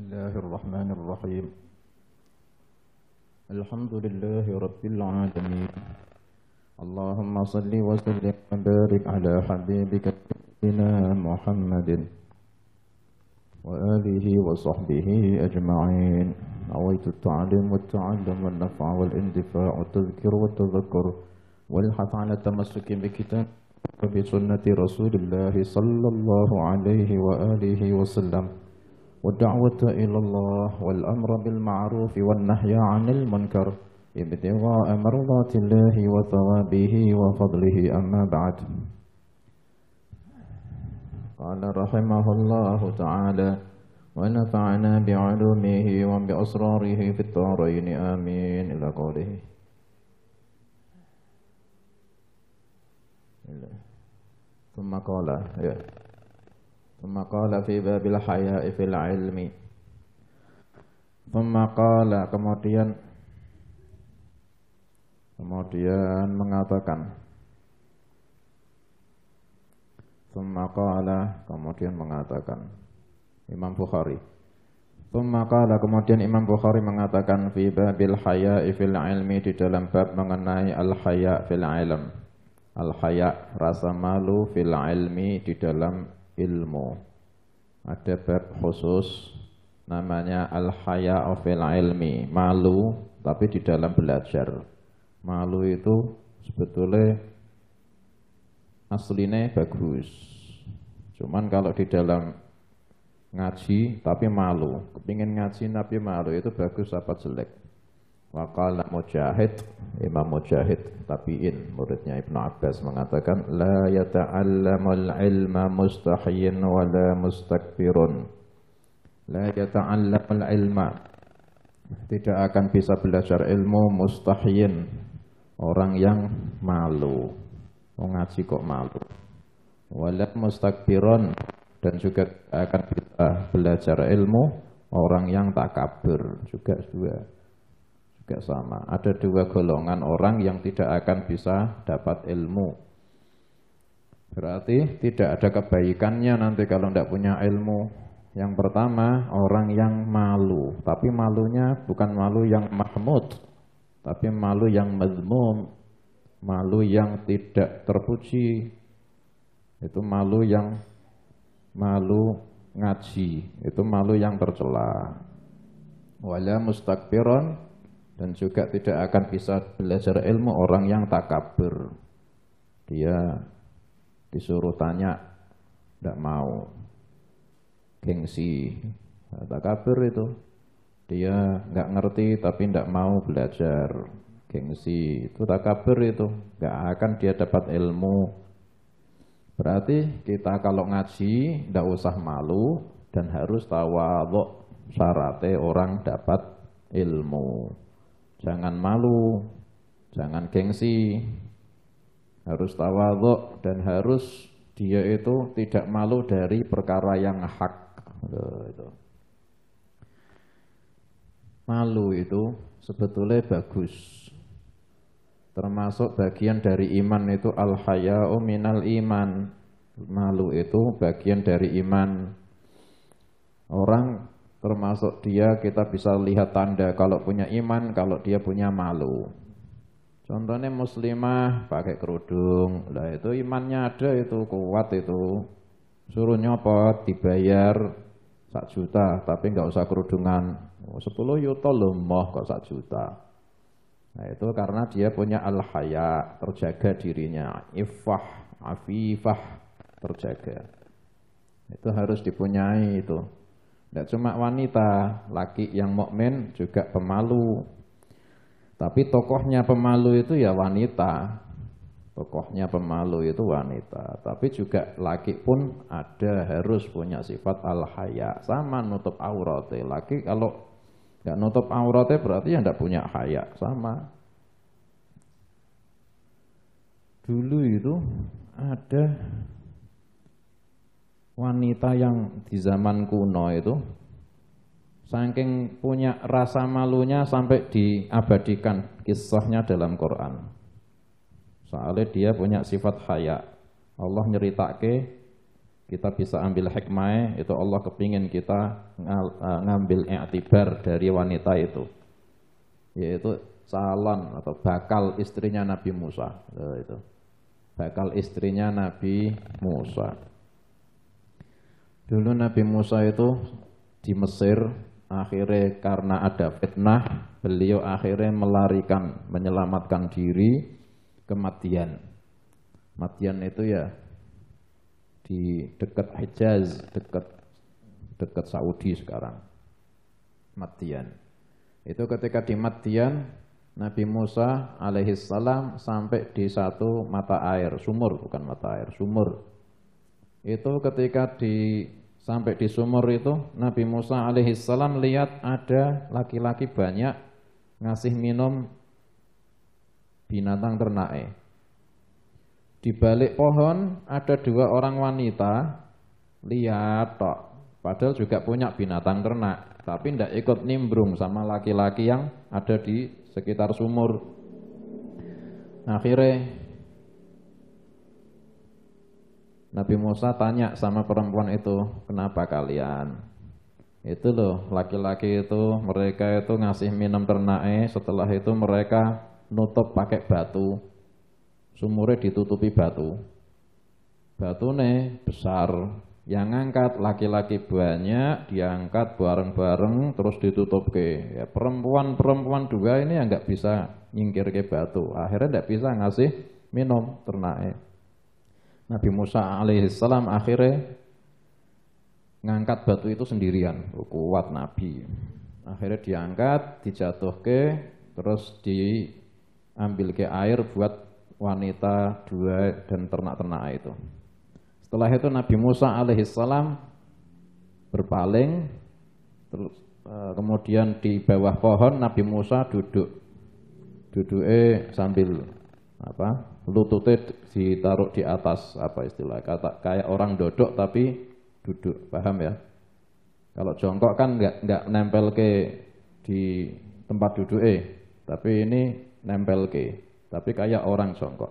الله الرحمن الرحيم الحمد لله رب العالمين اللهم صل وسلم وبارك على حبيبك سيدنا محمد وآله وصحبه أجمعين أويت التعليم والتعلم والنفع والاندفاع والتذكير والتذكر والحث على التمسك بكتاب وبسنة رسول الله صلى الله عليه وآله وسلم والدعوة إلى الله والأمر بالمعروف والنهي عن المنكر ابتغاء مرضات الله وثوابه وفضله أما بعد قال رحمه الله تعالى ونفعنا بعلومه وبأسراره في الدارين آمين إلى قوله ثم قال ثم قال في باب الحياء في العلم ثم قال kemudian kemudian mengatakan ثم قال kemudian mengatakan Imam Bukhari ثم قال kemudian Imam Bukhari mengatakan fi babil haya fil ilmi di dalam bab mengenai al haya fil ilm al haya rasa malu fil ilmi di dalam ilmu. Ada bab khusus namanya al-haya fil ilmi, malu tapi di dalam belajar. Malu itu sebetulnya aslinya bagus. Cuman kalau di dalam ngaji tapi malu, kepingin ngaji tapi malu itu bagus apa jelek? nak Mujahid, Imam Mujahid tabi'in, muridnya Ibnu Abbas mengatakan, La yata'allamul ilma mustahiyin wa la mustakbirun. La yata'allamul ilma. Tidak akan bisa belajar ilmu mustahiyin. Orang yang malu. Mengaji kok malu. Wala mustakbiron. Dan juga akan bisa belajar ilmu orang yang takabur juga juga Gak sama. Ada dua golongan orang yang tidak akan bisa dapat ilmu. Berarti tidak ada kebaikannya nanti kalau tidak punya ilmu. Yang pertama orang yang malu, tapi malunya bukan malu yang mahmud, tapi malu yang mazmum, malu yang tidak terpuji. Itu malu yang malu ngaji, itu malu yang tercela. Wala mustakbiron dan juga tidak akan bisa belajar ilmu orang yang takabur. Dia disuruh tanya, tidak mau. Gengsi, takabur itu. Dia nggak ngerti tapi tidak mau belajar. Gengsi itu takabur itu, nggak akan dia dapat ilmu. Berarti kita kalau ngaji tidak usah malu dan harus tawaduk syaratnya orang dapat ilmu. Jangan malu, jangan gengsi, harus tawaduk dan harus dia itu tidak malu dari perkara yang hak. Malu itu sebetulnya bagus. Termasuk bagian dari iman itu al-haya'u minal iman. Malu itu bagian dari iman. Orang termasuk dia kita bisa lihat tanda kalau punya iman, kalau dia punya malu. Contohnya muslimah pakai kerudung, lah itu imannya ada itu kuat itu. Suruh nyopot dibayar sak juta, tapi nggak usah kerudungan. Oh, 10 yuto lemah kok sak juta. Nah itu karena dia punya al-haya, terjaga dirinya, ifah afifah, terjaga. Itu harus dipunyai itu. Tidak cuma wanita, laki yang mukmin juga pemalu. Tapi tokohnya pemalu itu ya wanita. Tokohnya pemalu itu wanita. Tapi juga laki pun ada harus punya sifat al-haya. Sama nutup aurat. Laki kalau nggak nutup auratnya berarti ya tidak punya haya. Sama. Dulu itu ada wanita yang di zaman kuno itu saking punya rasa malunya sampai diabadikan kisahnya dalam Quran. Soalnya dia punya sifat haya. Allah nyeritake kita bisa ambil hikmah itu Allah kepingin kita eh, ngambil i'tibar dari wanita itu yaitu calon atau bakal istrinya Nabi Musa itu bakal istrinya Nabi Musa Dulu Nabi Musa itu di Mesir akhirnya karena ada fitnah beliau akhirnya melarikan menyelamatkan diri ke Madian. Madian itu ya di dekat Hijaz, dekat dekat Saudi sekarang. Madian. Itu ketika di Madian Nabi Musa alaihissalam sampai di satu mata air, sumur bukan mata air, sumur. Itu ketika di sampai di sumur itu Nabi Musa alaihissalam lihat ada laki-laki banyak ngasih minum binatang ternak Di balik pohon ada dua orang wanita lihat tok, padahal juga punya binatang ternak, tapi tidak ikut nimbrung sama laki-laki yang ada di sekitar sumur. Akhirnya Nabi Musa tanya sama perempuan itu, kenapa kalian? Itu loh, laki-laki itu mereka itu ngasih minum ternaknya, setelah itu mereka nutup pakai batu. Sumurnya ditutupi batu. Batu nih besar, yang ngangkat laki-laki banyak, diangkat bareng-bareng terus ditutup ke. Ya, perempuan-perempuan juga ini yang nggak bisa nyingkir ke batu. Akhirnya nggak bisa ngasih minum ternaknya. Nabi Musa alaihissalam akhirnya ngangkat batu itu sendirian, oh, kuat Nabi. Akhirnya diangkat, dijatuh ke, terus diambil ke air buat wanita dua dan ternak-ternak itu. Setelah itu Nabi Musa alaihissalam berpaling, terus e, kemudian di bawah pohon Nabi Musa duduk, duduk eh sambil apa lututnya ditaruh di atas apa istilah kata kayak orang dodok tapi duduk paham ya kalau jongkok kan nggak nggak nempel ke di tempat duduk eh tapi ini nempel ke tapi kayak orang jongkok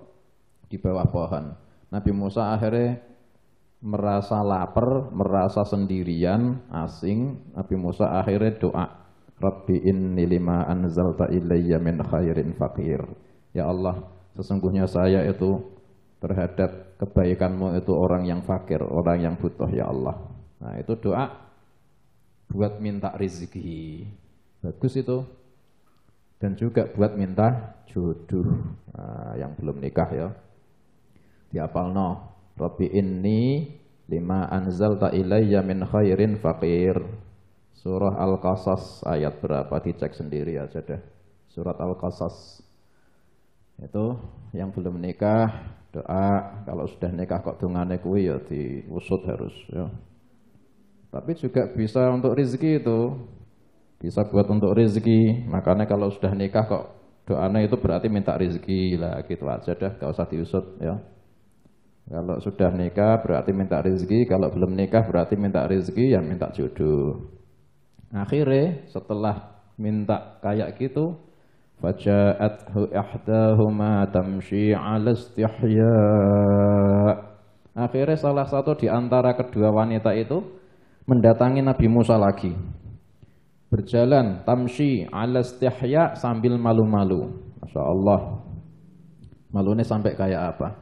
di bawah pohon Nabi Musa akhirnya merasa lapar merasa sendirian asing Nabi Musa akhirnya doa Rabbi inni lima anzalta ilayya min khairin fakir Ya Allah Sesungguhnya saya itu terhadap kebaikanmu itu orang yang fakir, orang yang butuh ya Allah. Nah itu doa buat minta rezeki. Bagus itu. Dan juga buat minta jodoh nah, yang belum nikah ya. Di apalno, Rabbi ini lima anzalta ilayya min khairin fakir. Surah Al-Qasas ayat berapa dicek sendiri aja deh. Surat Al-Qasas itu yang belum nikah doa, kalau sudah nikah kok dungane kuwi ya diusut harus ya. Tapi juga bisa untuk rezeki itu. Bisa buat untuk rezeki. Makanya kalau sudah nikah kok doanya itu berarti minta rezeki lah gitu aja dah, gak usah diusut ya. Kalau sudah nikah berarti minta rezeki, kalau belum nikah berarti minta rezeki yang minta jodoh. Akhirnya setelah minta kayak gitu فجاءته إحداهما تمشي على استحياء Akhirnya salah satu di antara kedua wanita itu mendatangi Nabi Musa lagi. Berjalan tamshi ala istihya sambil malu-malu. Masya Allah. Malunya sampai kayak apa?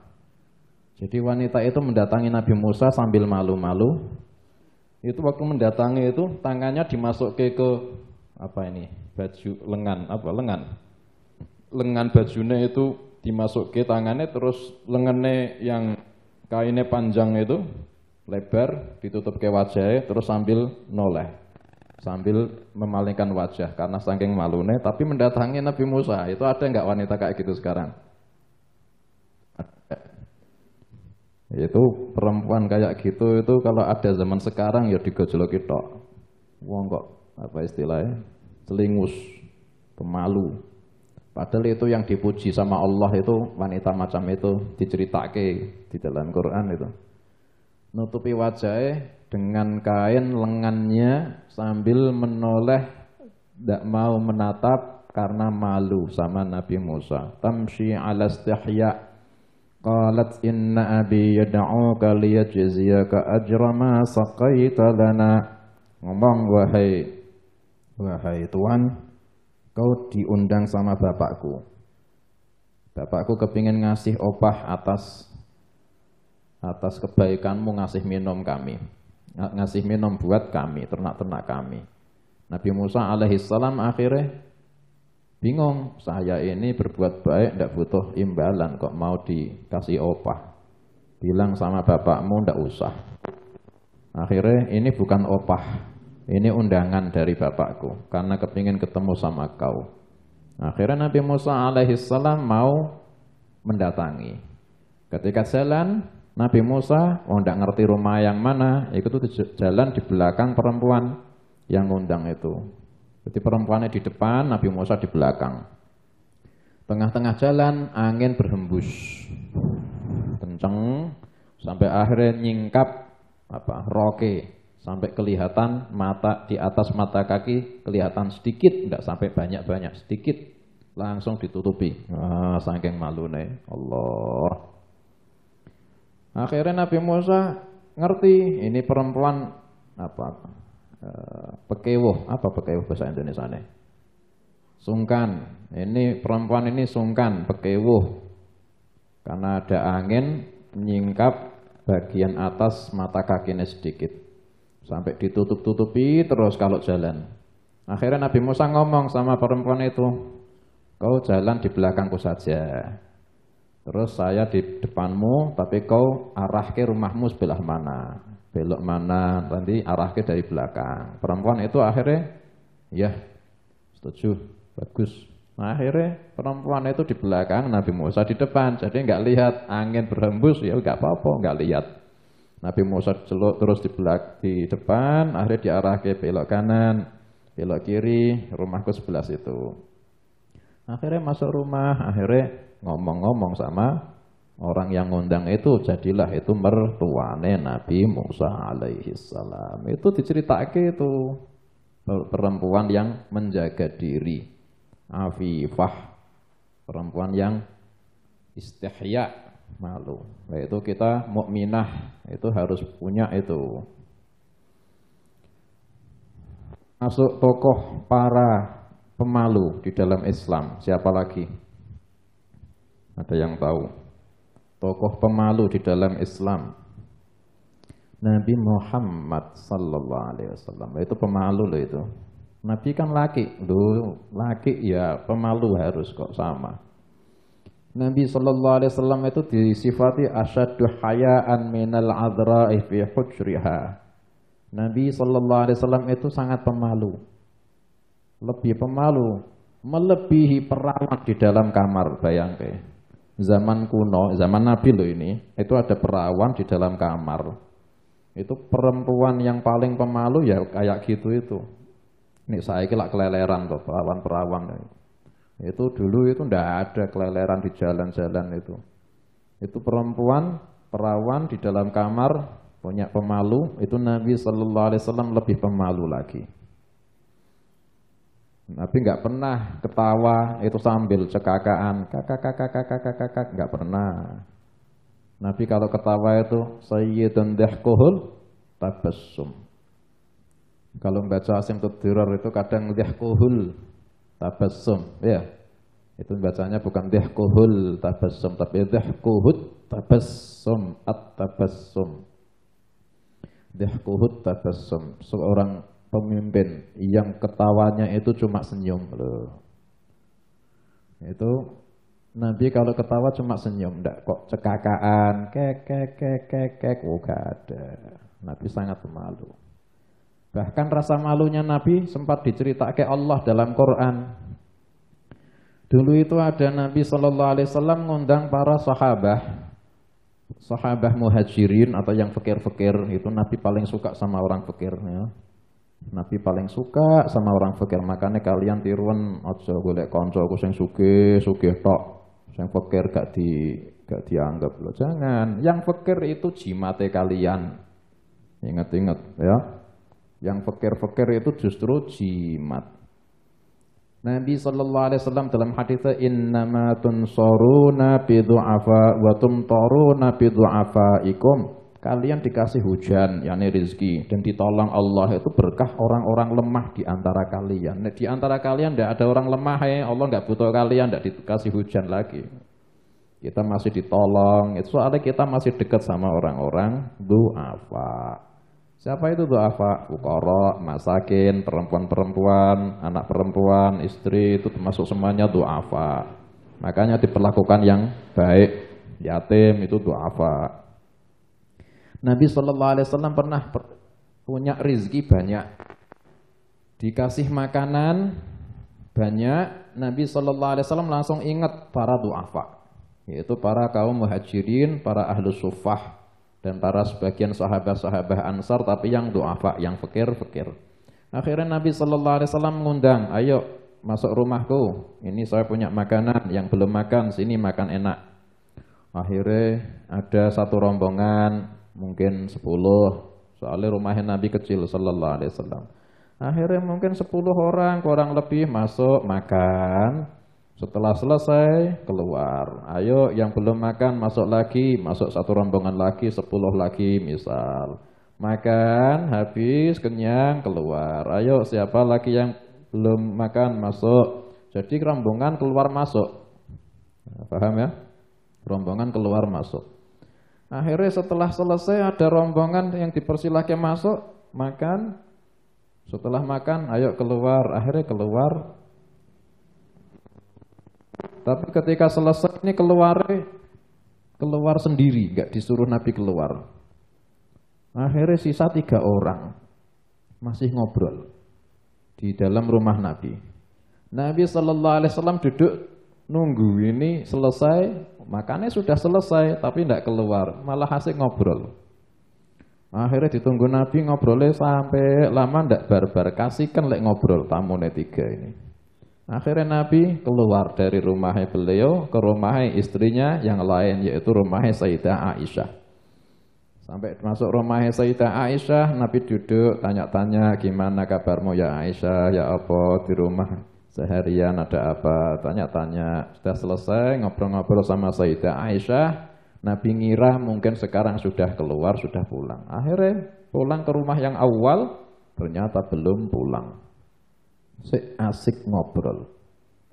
Jadi wanita itu mendatangi Nabi Musa sambil malu-malu. Itu waktu mendatangi itu tangannya ke ke apa ini? Baju lengan apa lengan? lengan bajunya itu dimasuk ke tangannya terus lengannya yang kainnya panjang itu lebar ditutup ke wajahnya terus sambil noleh sambil memalingkan wajah karena saking malunya tapi mendatangi Nabi Musa itu ada nggak wanita kayak gitu sekarang itu perempuan kayak gitu itu kalau ada zaman sekarang ya digojlok itu, wong kok apa istilahnya selingus pemalu Padahal itu yang dipuji sama Allah itu wanita macam itu diceritake di dalam Quran itu. Nutupi wajahnya dengan kain lengannya sambil menoleh tidak mau menatap karena malu sama Nabi Musa. Tamshi ala istihya qalat inna abi yad'uka liyajziyaka ajra ma saqaita lana. Ngomong wahai wahai tuan, kau diundang sama bapakku. Bapakku kepingin ngasih opah atas atas kebaikanmu ngasih minum kami. Ngasih minum buat kami, ternak-ternak kami. Nabi Musa alaihissalam akhirnya bingung, saya ini berbuat baik tidak butuh imbalan kok mau dikasih opah. Bilang sama bapakmu tidak usah. Akhirnya ini bukan opah, ini undangan dari bapakku karena kepingin ketemu sama kau. Akhirnya Nabi Musa alaihissalam mau mendatangi. Ketika jalan, Nabi Musa, oh tidak ngerti rumah yang mana, itu jalan di belakang perempuan yang undang itu. Jadi perempuannya di depan, Nabi Musa di belakang. Tengah-tengah jalan, angin berhembus. Kenceng, sampai akhirnya nyingkap apa roke sampai kelihatan mata di atas mata kaki kelihatan sedikit nggak sampai banyak-banyak sedikit langsung ditutupi ah, saking malu nih Allah akhirnya Nabi Musa ngerti ini perempuan apa e, apa pekewuh bahasa Indonesia nih sungkan ini perempuan ini sungkan pekewuh karena ada angin menyingkap bagian atas mata kakinya sedikit Sampai ditutup-tutupi terus kalau jalan. Akhirnya Nabi Musa ngomong sama perempuan itu, kau jalan di belakangku saja. Terus saya di depanmu, tapi kau arah ke rumahmu sebelah mana. Belok mana, nanti arah ke dari belakang. Perempuan itu akhirnya, ya setuju, bagus. Nah, akhirnya perempuan itu di belakang, Nabi Musa di depan. Jadi nggak lihat angin berhembus, ya nggak apa-apa, nggak lihat. Nabi Musa celuk terus di belak di depan, akhirnya diarah ke belok kanan, belok kiri, rumahku sebelah situ. Akhirnya masuk rumah, akhirnya ngomong-ngomong sama orang yang ngundang itu jadilah itu mertuane Nabi Musa alaihi salam. Itu diceritake itu perempuan yang menjaga diri. Afifah perempuan yang istihya malu. itu kita mukminah itu harus punya itu. Masuk tokoh para pemalu di dalam Islam, siapa lagi? Ada yang tahu? Tokoh pemalu di dalam Islam. Nabi Muhammad sallallahu alaihi wasallam. Itu pemalu loh itu. Nabi kan laki, loh laki ya pemalu harus kok sama. Nabi sallallahu Alaihi Wasallam itu disifati asyadu hayaan minal adra'i fi hujriha. Nabi sallallahu Alaihi Wasallam itu sangat pemalu, lebih pemalu, melebihi perawat di dalam kamar. Bayangke, zaman kuno, zaman Nabi lo ini, itu ada perawan di dalam kamar. Itu perempuan yang paling pemalu ya kayak gitu itu. Ini saya kira keleleran tuh perawan-perawan. Itu dulu itu ndak ada keleleran di jalan-jalan itu. Itu perempuan perawan di dalam kamar punya pemalu itu Nabi Shallallahu Alaihi Wasallam lebih pemalu lagi. Nabi nggak pernah ketawa itu sambil cekakaan kakak kakak kakak kakak kakak nggak pernah. Nabi kalau ketawa itu sayyidun dahkuhul tabassum. Kalau membaca asim tudirar itu kadang dahkuhul Tabassum, ya. Itu bacanya bukan dihkuhul tabassum, tapi dihkuhut tabassum, at-tabassum. Dihkuhut tabassum, seorang pemimpin yang ketawanya itu cuma senyum. Loh. Itu Nabi kalau ketawa cuma senyum, enggak kok cekakaan, kek kek kek kek kek, oh, ada. Nabi sangat malu. Bahkan rasa malunya Nabi sempat diceritakan Allah dalam Quran. Dulu itu ada Nabi Shallallahu Alaihi Wasallam ngundang para sahabah, sahabah muhajirin atau yang fakir-fakir itu Nabi paling suka sama orang fakir. Ya. Nabi paling suka sama orang fakir makanya kalian tiruan aja golek konco sing suke suke tok sing fakir gak di gak dianggap loh jangan yang fakir itu jimate kalian ingat-ingat ya yang fakir-fakir itu justru jimat. Nabi sallallahu alaihi wasallam dalam hadis innama tunsaruna bi wa tumtaruna bi ikom. Kalian dikasih hujan, yakni rezeki dan ditolong Allah itu berkah orang-orang lemah di antara kalian. Nah, di antara kalian tidak ada orang lemah ya, Allah nggak butuh kalian, tidak dikasih hujan lagi. Kita masih ditolong, itu soalnya kita masih dekat sama orang-orang du'afa. Siapa itu apa Ukoro, masakin, perempuan-perempuan, anak perempuan, istri itu termasuk semuanya apa Makanya diperlakukan yang baik. Yatim itu apa Nabi Shallallahu Alaihi Wasallam pernah punya rizki banyak, dikasih makanan banyak. Nabi Shallallahu Alaihi Wasallam langsung ingat para du'afa, yaitu para kaum muhajirin, para ahlu sufah, dan para sebagian sahabat-sahabat Ansar tapi yang duafa, yang fakir-fakir. Akhirnya Nabi Shallallahu alaihi wasallam mengundang, "Ayo masuk rumahku. Ini saya punya makanan yang belum makan, sini makan enak." Akhirnya ada satu rombongan, mungkin sepuluh. Soalnya rumahnya Nabi kecil Shallallahu alaihi wasallam. Akhirnya mungkin sepuluh orang kurang lebih masuk makan, setelah selesai, keluar. Ayo yang belum makan masuk lagi, masuk satu rombongan lagi, sepuluh lagi misal. Makan, habis, kenyang, keluar. Ayo siapa lagi yang belum makan masuk. Jadi rombongan keluar masuk. Paham ya? Rombongan keluar masuk. Akhirnya setelah selesai ada rombongan yang dipersilahkan masuk, makan. Setelah makan, ayo keluar. Akhirnya keluar, tapi ketika selesai ini keluar keluar sendiri, nggak disuruh Nabi keluar. Akhirnya sisa tiga orang masih ngobrol di dalam rumah Nabi. Nabi Shallallahu Alaihi Wasallam duduk nunggu ini selesai, makannya sudah selesai tapi tidak keluar, malah asik ngobrol. Akhirnya ditunggu Nabi ngobrolnya sampai lama tidak barbar, kasihkan lek ngobrol tamu netiga ini. Akhirnya Nabi keluar dari rumahnya beliau ke rumahnya istrinya yang lain yaitu rumahnya Sayyidah Aisyah. Sampai masuk rumah Sayyidah Aisyah, Nabi duduk tanya-tanya gimana kabarmu ya Aisyah, ya apa di rumah seharian ada apa, tanya-tanya. Sudah selesai ngobrol-ngobrol sama Sayyidah Aisyah, Nabi ngira mungkin sekarang sudah keluar, sudah pulang. Akhirnya pulang ke rumah yang awal, ternyata belum pulang. Sik asik ngobrol.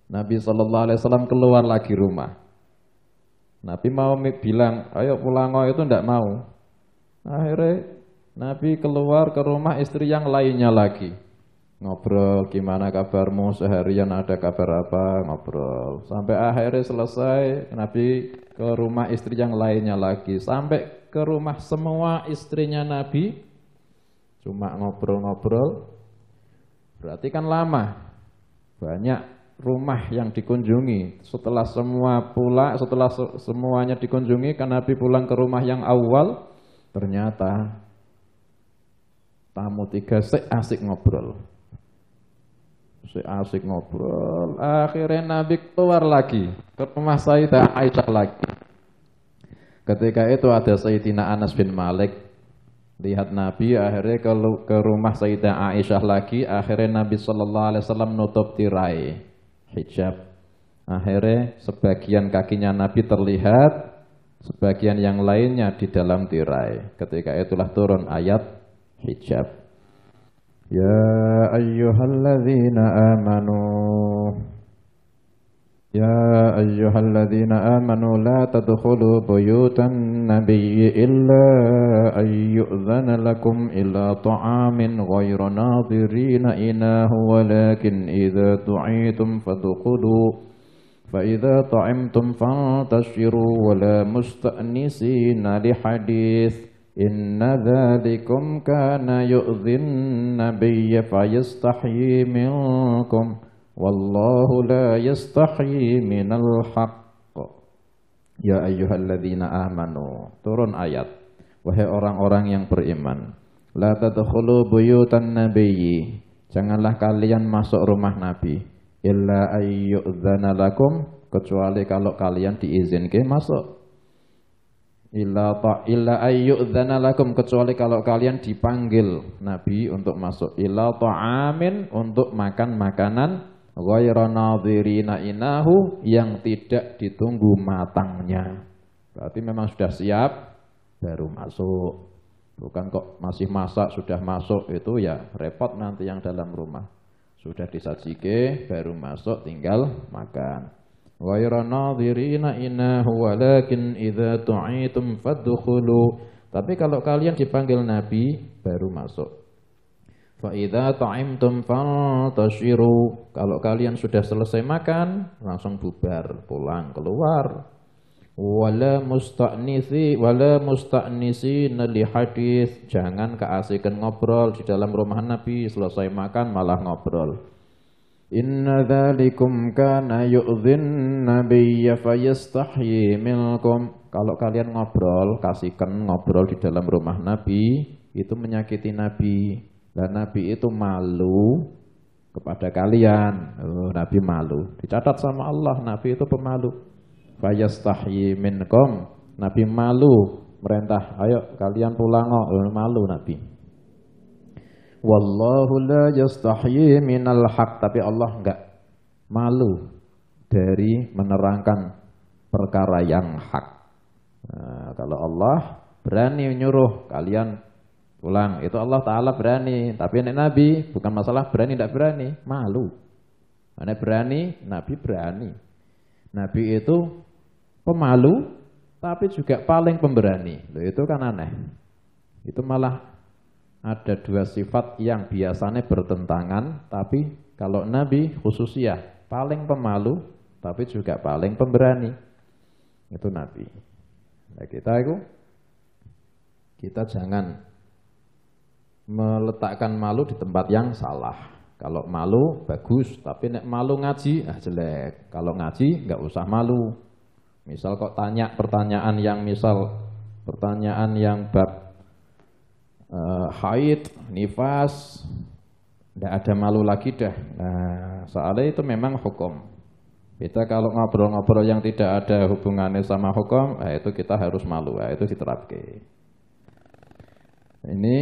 Nabi Shallallahu Alaihi Wasallam keluar lagi rumah. Nabi mau bilang, ayo pulang oh, itu tidak mau. Akhirnya Nabi keluar ke rumah istri yang lainnya lagi. Ngobrol, gimana kabarmu seharian ada kabar apa, ngobrol. Sampai akhirnya selesai, Nabi ke rumah istri yang lainnya lagi. Sampai ke rumah semua istrinya Nabi, cuma ngobrol-ngobrol, Berarti kan lama. Banyak rumah yang dikunjungi. Setelah semua pula, setelah semuanya dikunjungi, kan Nabi pulang ke rumah yang awal, ternyata tamu tiga si asik ngobrol. Si asik ngobrol. Akhirnya Nabi keluar lagi ke rumah Sayyidah Aisyah lagi. Ketika itu ada Sayyidina Anas bin Malik Lihat Nabi akhirnya ke, ke rumah Sayyidah Aisyah lagi, akhirnya Nabi Shallallahu Alaihi Wasallam nutup tirai hijab. Akhirnya sebagian kakinya Nabi terlihat, sebagian yang lainnya di dalam tirai. Ketika itulah turun ayat hijab. Ya ayyuhalladzina amanu يا أيها الذين آمنوا لا تدخلوا بيوت النبي إلا أن يؤذن لكم إلى طعام غير ناظرين إناه ولكن إذا دعيتم فادخلوا فإذا طعمتم فانتشروا ولا مستأنسين لحديث إن ذلكم كان يؤذي النبي فيستحيي منكم ۖ والله لا يستحي من الحق يا أيها الذين آمنوا Turun ayat. Wahai orang-orang yang beriman. لا تدخلوا بيوت النبي Janganlah kalian masuk rumah Nabi. Illa ayyu'dzana lakum. Kecuali kalau kalian diizinkan masuk illa ta illa ayyudzana lakum kecuali kalau kalian dipanggil nabi untuk masuk illa ta'amin untuk makan makanan Ghayra inahu yang tidak ditunggu matangnya. Berarti memang sudah siap baru masuk. Bukan kok masih masak sudah masuk itu ya repot nanti yang dalam rumah. Sudah disajike baru masuk tinggal makan. Ghayra inahu walakin idza tu'itum fadkhulu. Tapi kalau kalian dipanggil Nabi baru masuk. Fa'idha ta'imtum fantashiru. Kalau kalian sudah selesai makan, langsung bubar, pulang, keluar. Wala musta'nisi, wala musta'nisi neli hadis. Jangan keasikan ngobrol di dalam rumah Nabi, selesai makan malah ngobrol. Inna dhalikum kana yu'zin nabiyya fayistahyi milkum Kalau kalian ngobrol, kasihkan ngobrol di dalam rumah Nabi, itu menyakiti Nabi dan Nabi itu malu kepada kalian. Oh, Nabi malu. Dicatat sama Allah, Nabi itu pemalu. Fayastahyi minkum. Nabi malu. Merintah, ayo kalian pulang. Oh, oh malu Nabi. Wallahu la yastahyi minal haq. Tapi Allah enggak malu dari menerangkan perkara yang hak. Nah, kalau Allah berani menyuruh kalian pulang. Itu Allah Ta'ala berani. Tapi anak Nabi bukan masalah berani tidak berani. Malu. Anak berani, Nabi berani. Nabi itu pemalu, tapi juga paling pemberani. Loh, itu kan aneh. Itu malah ada dua sifat yang biasanya bertentangan, tapi kalau Nabi khususnya paling pemalu, tapi juga paling pemberani. Itu Nabi. Nah, kita itu, kita jangan meletakkan malu di tempat yang salah. Kalau malu bagus, tapi nek malu ngaji ah jelek. Kalau ngaji nggak usah malu. Misal kok tanya pertanyaan yang misal pertanyaan yang bab uh, haid, nifas, nggak ada malu lagi dah. Nah, soalnya itu memang hukum. Kita kalau ngobrol-ngobrol yang tidak ada hubungannya sama hukum, eh, itu kita harus malu, eh, itu diterapkan. Ini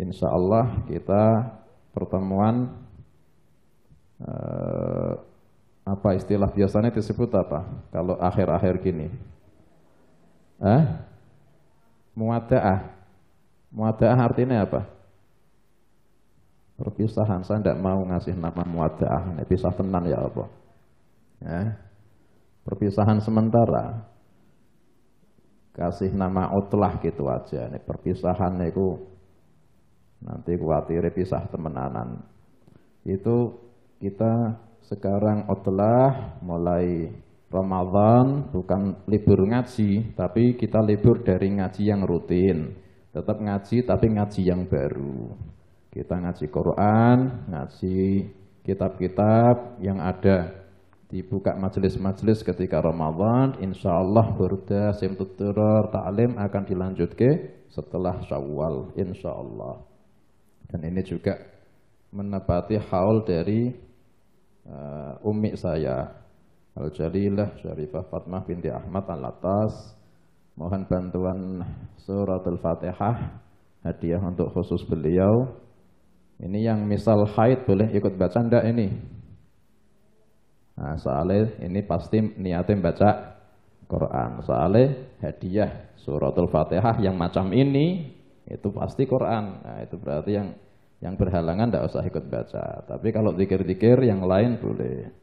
insya Allah kita pertemuan eh, apa istilah biasanya disebut apa kalau akhir-akhir gini eh muadaah muadaah artinya apa perpisahan saya tidak mau ngasih nama muadaah ini pisah tenang ya Allah ya perpisahan sementara kasih nama utlah gitu aja ini perpisahan itu nanti khawatir pisah temenanan. Itu kita sekarang otelah mulai Ramadan bukan libur ngaji, tapi kita libur dari ngaji yang rutin. Tetap ngaji tapi ngaji yang baru. Kita ngaji Quran, ngaji kitab-kitab yang ada dibuka majelis-majelis ketika Ramadan, insya Allah berda simtut ta'lim akan dilanjutkan setelah syawal, insya Allah. Dan ini juga menepati haul dari uh, eh, ummi saya Al-Jalilah Syarifah Fatmah binti Ahmad Al-Atas Mohon bantuan suratul Al-Fatihah Hadiah untuk khusus beliau Ini yang misal haid boleh ikut baca ndak ini? Nah, soalnya ini pasti niatin baca Quran Soalnya hadiah suratul Fatihah yang macam ini itu pasti Quran. Nah, itu berarti yang yang berhalangan tidak usah ikut baca. Tapi kalau dikir dikir yang lain boleh.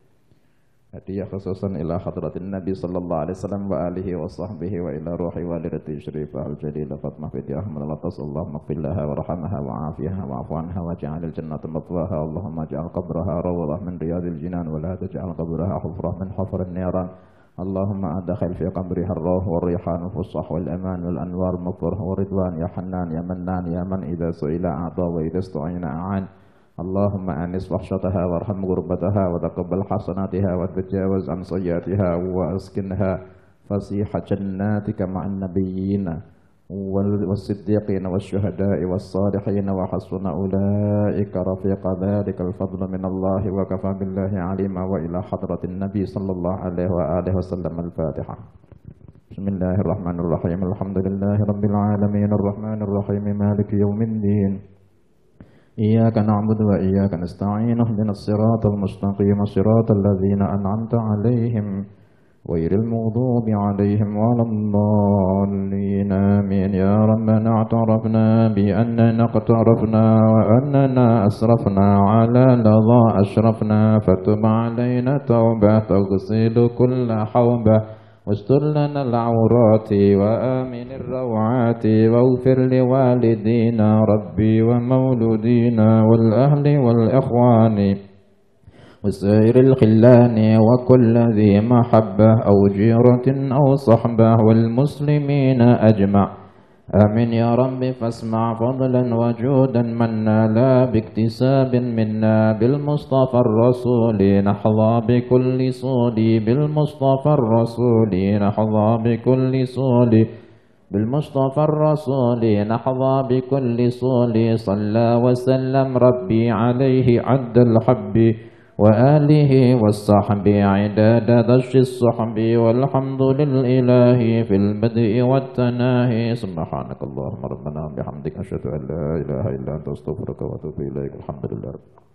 Jadi ya khususan ila hadratin Nabi sallallahu alaihi wasallam wa alihi wa sahbihi wa ila ruhi wa lirati syarifah al-jalil Fatmah binti Ahmad al-Atas Allah maghfirlaha wa rahamha wa afiha wa afwanha wa ja'alil jannata matwaha Allahumma ja'al qabraha rawlah min riyadil jinan wa la taj'al qabraha hufrah min hufran niran اللهم أدخل في قبرها الروح والريحان والفصح والأمان والأنوار المغفر والرضوان يا حنان يا منان يا من إذا سئل أعطى وإذا استعين أعان اللهم أنس وحشتها وارحم غربتها وتقبل حسناتها وتجاوز عن سيئاتها وأسكنها فسيح جناتك مع النبيين والصديقين والشهداء والصالحين وحسن أولئك رفيق ذلك الفضل من الله وكفى بالله عليما وإلى حضرة النبي صلى الله عليه وآله وسلم الفاتحة بسم الله الرحمن الرحيم الحمد لله رب العالمين الرحمن الرحيم مالك يوم الدين إياك نعبد وإياك نستعين اهدنا الصراط المستقيم صراط الذين أنعمت عليهم غير المغضوب عليهم ولا الضالين آمين يا ربنا اعترفنا بأننا اقترفنا وأننا أسرفنا على لظى أشرفنا فتب علينا توبة تغسل كل حوبة واستر لنا العورات وآمن الروعات واغفر لوالدينا ربي ومولودينا والأهل والإخوان وسائر الخلان وكل ذي محبة أو جيرة أو صحبة والمسلمين أجمع آمين يا رب فاسمع فضلا وجودا منا لا باكتساب منا بالمصطفى الرسول نحظى بكل صولي بالمصطفى الرسول نحظى بكل صولي بالمصطفى الرسول نحظى بكل صولي صلى وسلم ربي عليه عد الحب وآله والصحب عداد دش الصحب والحمد للإله في البدء والتناهي سبحانك اللهم ربنا بحمدك أشهد أن لا إله إلا أنت أستغفرك وأتوب إليك الحمد لله